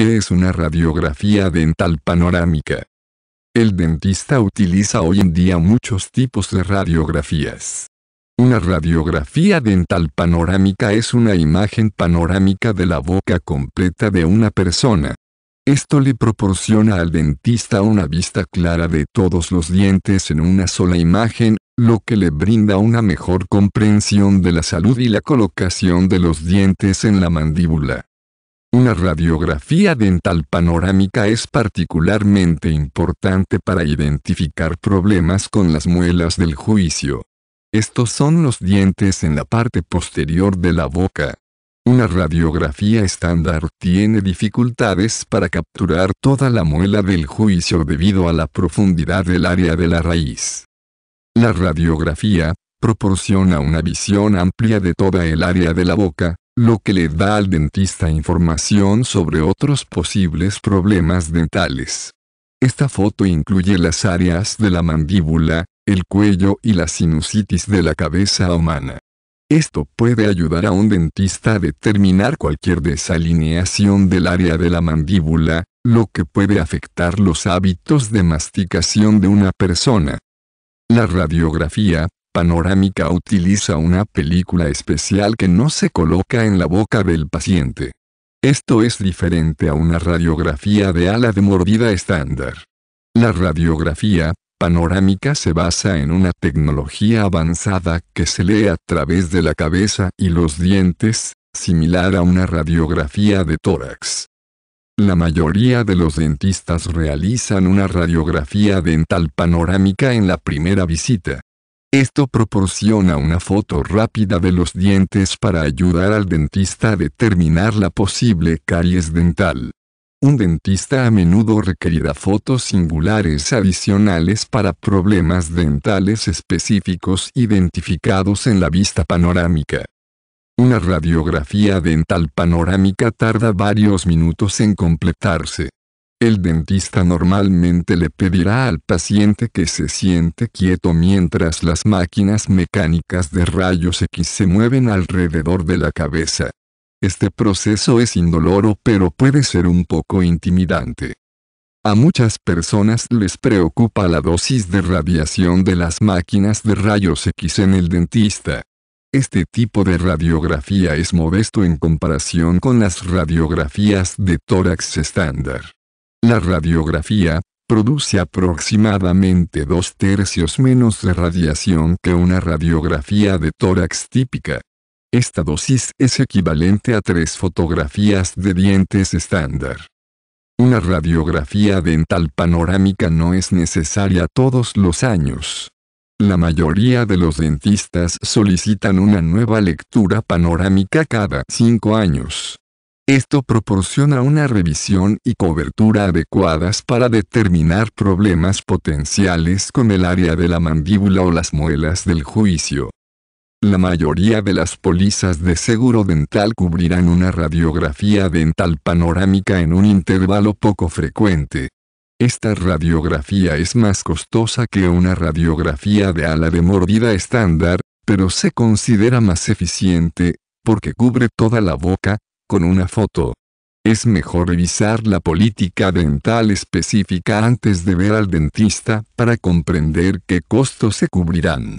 Este es una radiografía dental panorámica. El dentista utiliza hoy en día muchos tipos de radiografías. Una radiografía dental panorámica es una imagen panorámica de la boca completa de una persona. Esto le proporciona al dentista una vista clara de todos los dientes en una sola imagen, lo que le brinda una mejor comprensión de la salud y la colocación de los dientes en la mandíbula. Una radiografía dental panorámica es particularmente importante para identificar problemas con las muelas del juicio. Estos son los dientes en la parte posterior de la boca. Una radiografía estándar tiene dificultades para capturar toda la muela del juicio debido a la profundidad del área de la raíz. La radiografía proporciona una visión amplia de toda el área de la boca, lo que le da al dentista información sobre otros posibles problemas dentales. Esta foto incluye las áreas de la mandíbula, el cuello y la sinusitis de la cabeza humana. Esto puede ayudar a un dentista a determinar cualquier desalineación del área de la mandíbula, lo que puede afectar los hábitos de masticación de una persona. La radiografía Panorámica utiliza una película especial que no se coloca en la boca del paciente. Esto es diferente a una radiografía de ala de mordida estándar. La radiografía panorámica se basa en una tecnología avanzada que se lee a través de la cabeza y los dientes, similar a una radiografía de tórax. La mayoría de los dentistas realizan una radiografía dental panorámica en la primera visita. Esto proporciona una foto rápida de los dientes para ayudar al dentista a determinar la posible caries dental. Un dentista a menudo requerirá fotos singulares adicionales para problemas dentales específicos identificados en la vista panorámica. Una radiografía dental panorámica tarda varios minutos en completarse. El dentista normalmente le pedirá al paciente que se siente quieto mientras las máquinas mecánicas de rayos X se mueven alrededor de la cabeza. Este proceso es indoloro pero puede ser un poco intimidante. A muchas personas les preocupa la dosis de radiación de las máquinas de rayos X en el dentista. Este tipo de radiografía es modesto en comparación con las radiografías de tórax estándar. La radiografía, produce aproximadamente dos tercios menos de radiación que una radiografía de tórax típica. Esta dosis es equivalente a tres fotografías de dientes estándar. Una radiografía dental panorámica no es necesaria todos los años. La mayoría de los dentistas solicitan una nueva lectura panorámica cada cinco años. Esto proporciona una revisión y cobertura adecuadas para determinar problemas potenciales con el área de la mandíbula o las muelas del juicio. La mayoría de las pólizas de seguro dental cubrirán una radiografía dental panorámica en un intervalo poco frecuente. Esta radiografía es más costosa que una radiografía de ala de mordida estándar, pero se considera más eficiente, porque cubre toda la boca, con una foto. Es mejor revisar la política dental específica antes de ver al dentista para comprender qué costos se cubrirán.